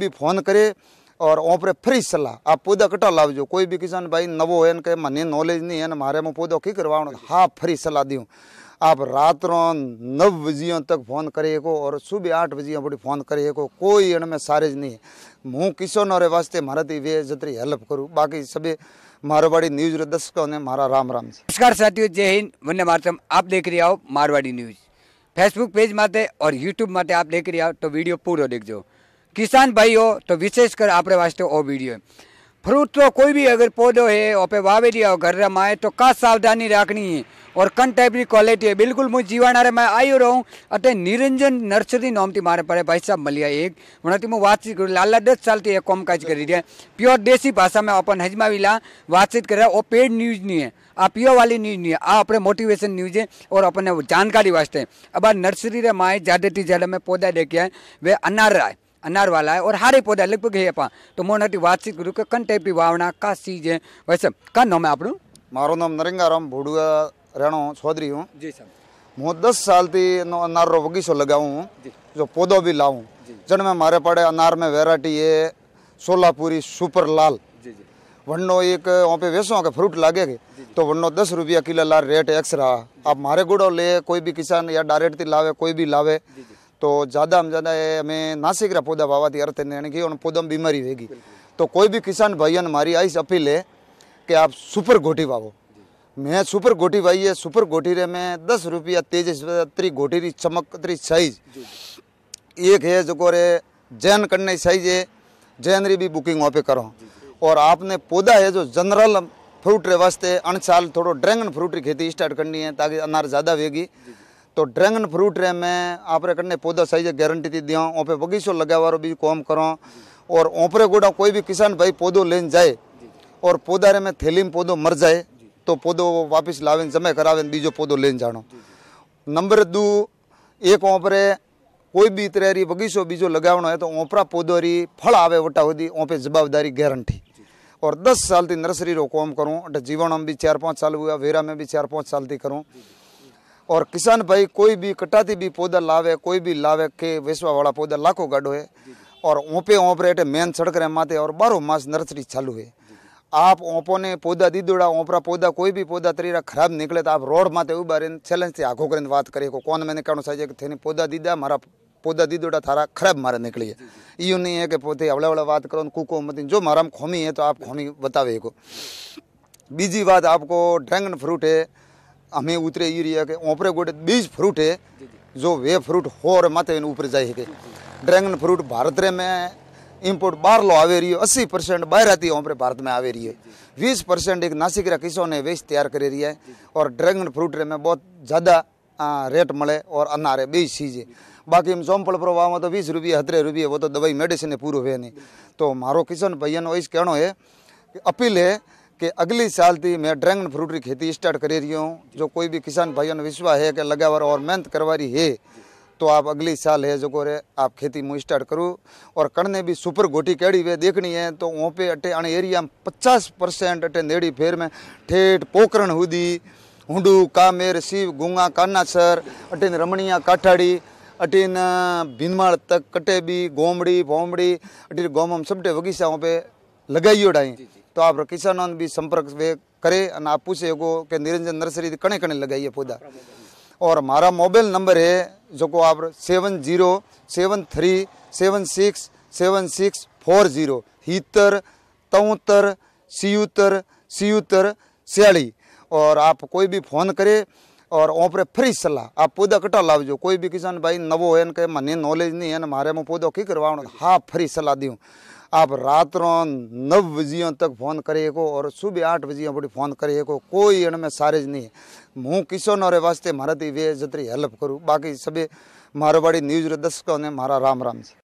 भी फोन करे और वहाँ फ्री सलाह आप पौधा कटा लाव जो कोई भी किसान भाई नवो है के मने नॉलेज नहीं है ना मारे में पौधो की करवा हाँ फ्री सलाह दियो आप रात रो नौ बजियों तक फोन करे को और सुबह आठ बजियों बड़ी फोन करे को कोई इनमें सारेज नहीं है हूँ किसान और वास्ते मारा थी वे जत्री हेल्प करूँ बाकी सभी मारवाड़ी न्यूज रे दर्शकों ने मारा राम राम नमस्कार साथियों जय हिंद वन्य मातरम आप देख रहे हो मारवाड़ी न्यूज फेसबुक पेज माते और यूट्यूब माते आप देख रहे हो तो वीडियो पूरा देखो किसान કિસાન ભાઈઓ તો વિશેષ કર આપણે વાસ્તે ઓ फ्रूट तो कोई भी अगर पौधो है वावे ઓપે घर આવ ઘરમાં तो का सावधानी रखनी है और कन टाइप की क्वालिटी है बिल्कुल मुझ रहे मैं आयो रहूँ अटे निरंजन नर्सरी नाम थी मारे पड़े भाई साहब मलिया एक उन्होंने मैं बातचीत करूँ लाला दस साल थी काज करी दिया प्योर देसी भाषा में अपन ला बातचीत कर रहा वो पेड न्यूज नहीं है आ प्योर वाली न्यूज नहीं है आ अपने मोटिवेशन न्यूज है और अपने जानकारी वास्ते अब आ नर्सरी रे माए ज़्यादा से ज़्यादा मैं पौधा देखे आए वे अनार रहा है अनार वाला है और हरे पौधा लगभग है अपा तो मोन वातचीत करूँ के कन टाइप की वावना का चीज है वैसे का नाम है आपू मारो नाम नरेंगाराम भोडुआ रेणो चौधरी हूँ जी सर मु दस साल थी अनार रो बगीचो लगाऊ जो पौधो भी लाऊ जन में मारे पड़े अनार में वेराइटी है सोलापुरी सुपर लाल वनो एक वहाँ पे वैसे फ्रूट लागे के तो वनो दस रुपया किलो ला रेट एक्स रहा आप मारे गुड़ो ले कोई भी किसान या डायरेक्ट लावे कोई भी लावे जी जी। तो ज़्यादा में ज़्यादा हमें नासिक रहा पौधा बाबा दी अर्थ यानी कि पौधा में बीमारी रहेगी तो कोई भी किसान भाई ने मारी आई अपील है कि आप सुपर गोटी वावो मैं सुपर गोटी वाई है सुपर गोटी रे में दस रुपया तेज त्री गोटी री चमक त्री साइज एक है जो रे जैन करने साइज है जैन री भी बुकिंग वहाँ पे करो और आपने पौधा है जो जनरल फ्रूट रे वास्ते अणचाल थोड़ा ड्रैगन फ्रूट की खेती स्टार्ट करनी है ताकि अनार ज़्यादा वेगी તો ડ્રેગન ફ્રૂટ રે મેં આપણે કને પૌધા સાઈઝે ગેરંટીથી દઉં ओपे બગીચો લગાવવાનો બીજું કોમ કરો और ओपरे गोड़ा कोई भी किसान भाई पौधों लेन जाए और पौधा रे में थैली में पौधो मर जाए तो पौधो वापस लावे जमे करावे बीजो पौधो लेन जानो नंबर दू एक ओपरे कोई भी तरह बगीचो बीजो लगावनो है तो ओपरा पौधो री फल आवे वटा होती ओपे जवाबदारी गारंटी और दस साल थी नर्सरी रो काम करूँ जीवन में भी चार पाँच साल हुआ वेरा में भी चार पाँच साल थी करूँ और किसान भाई कोई भी कटाती भी पौधा लावे कोई भी लावे के वेसवा वाला पौधा लाखों गाड़ो है और ओपे ओप रेट मेन सड़क रे माते और बारह मास नर्सरी चालू है आप ओपो ने पौधा दीदोड़ा ओपरा पौधा कोई भी पौधा तरीरा खराब निकले तो आप रोड माते उ रहे चैलेंज से आंखों करें बात करे को कौन मैंने कहना चाहिए कि थे पौधा दीदा मारा पौधा दीदोड़ा थारा खराब मारे निकली है यूँ नहीं है कि पोते अवला वाला बात करो कूको मत जो मारा खोमी है तो आप खोमी बतावे को बीजी बात आपको ड्रैगन फ्रूट है हमें उतरे रिया के ऊपरे गोड़े बीज फ्रूट है जो वे फ्रूट हो रहे माते ऊपर जाएगी ड्रैगन फ्रूट भारत रे में इम्पोर्ट बार लो आवे रही है अस्सी परसेंट बाहर आती है भारत में आवे रही है वीस परसेंट एक नासिक रहा किसान ने वेस्ट तैयार कर रही है और ड्रैगन फ्रूट रे में बहुत ज़्यादा रेट मिले और अनारे बीस चीजें बाकी हम सोमपल पर वहाँ तो वीस रुपये हतरे रुपये वो तो दवाई मेडिसिन पूरे हुए नहीं तो मारो किसान भैया ने वही कहना है अपील है कि अगली साल थी मैं ड्रैगन फ्रूट की खेती स्टार्ट कर रही हूँ जो कोई भी किसान भाइयों ने विश्वास है कि लगावर और मेहनत करवा रही है तो आप अगली साल है जो रे आप खेती मुँह स्टार्ट करो और कड़ने भी सुपर गोटी कैड़ी वे देखनी है तो वहाँ पे अटे अने एरिया में पचास परसेंट अटे नेड़ी फेर में ठेठ पोकरण हुदी हुडू कामेर शिव गुंगा कानासर अटेन रमणिया काठाड़ी अटेन भीनमाड़ तक कटेबी गोमड़ी भोमड़ी अटेन गोमम सबटे वहाँ पे લગાવ્યો ડાઈ तो आप किसानों બી સંપર્ક કરે आप पूछे को એકો निरंजन नर्सरी कने कने लगाई है पौधा और हमारा मोबाइल नंबर है जो को आप seven zero seven three seven six seven six four zero हितर तौतर सियुतर सियुतर सियाली और आप कोई भी फ़ोन करे और वहाँ पर फ्री सलाह आप पौधा कटा जो कोई भी किसान भाई नवो है मैंने नॉलेज नहीं है मारे में पौधा की करवाओ हाँ फ्री सलाह दूँ आप रात रो नौ बजियों तक फ़ोन करे को और सुबह आठ बजे बड़ी फ़ोन करे को कोई इनमें सारेज नहीं है हूँ किशोन और वास्ते मारा थी वे जतरी हेल्प करूँ बाकी सभी मारवाड़ी न्यूज रे दर्शकों ने मारा राम राम से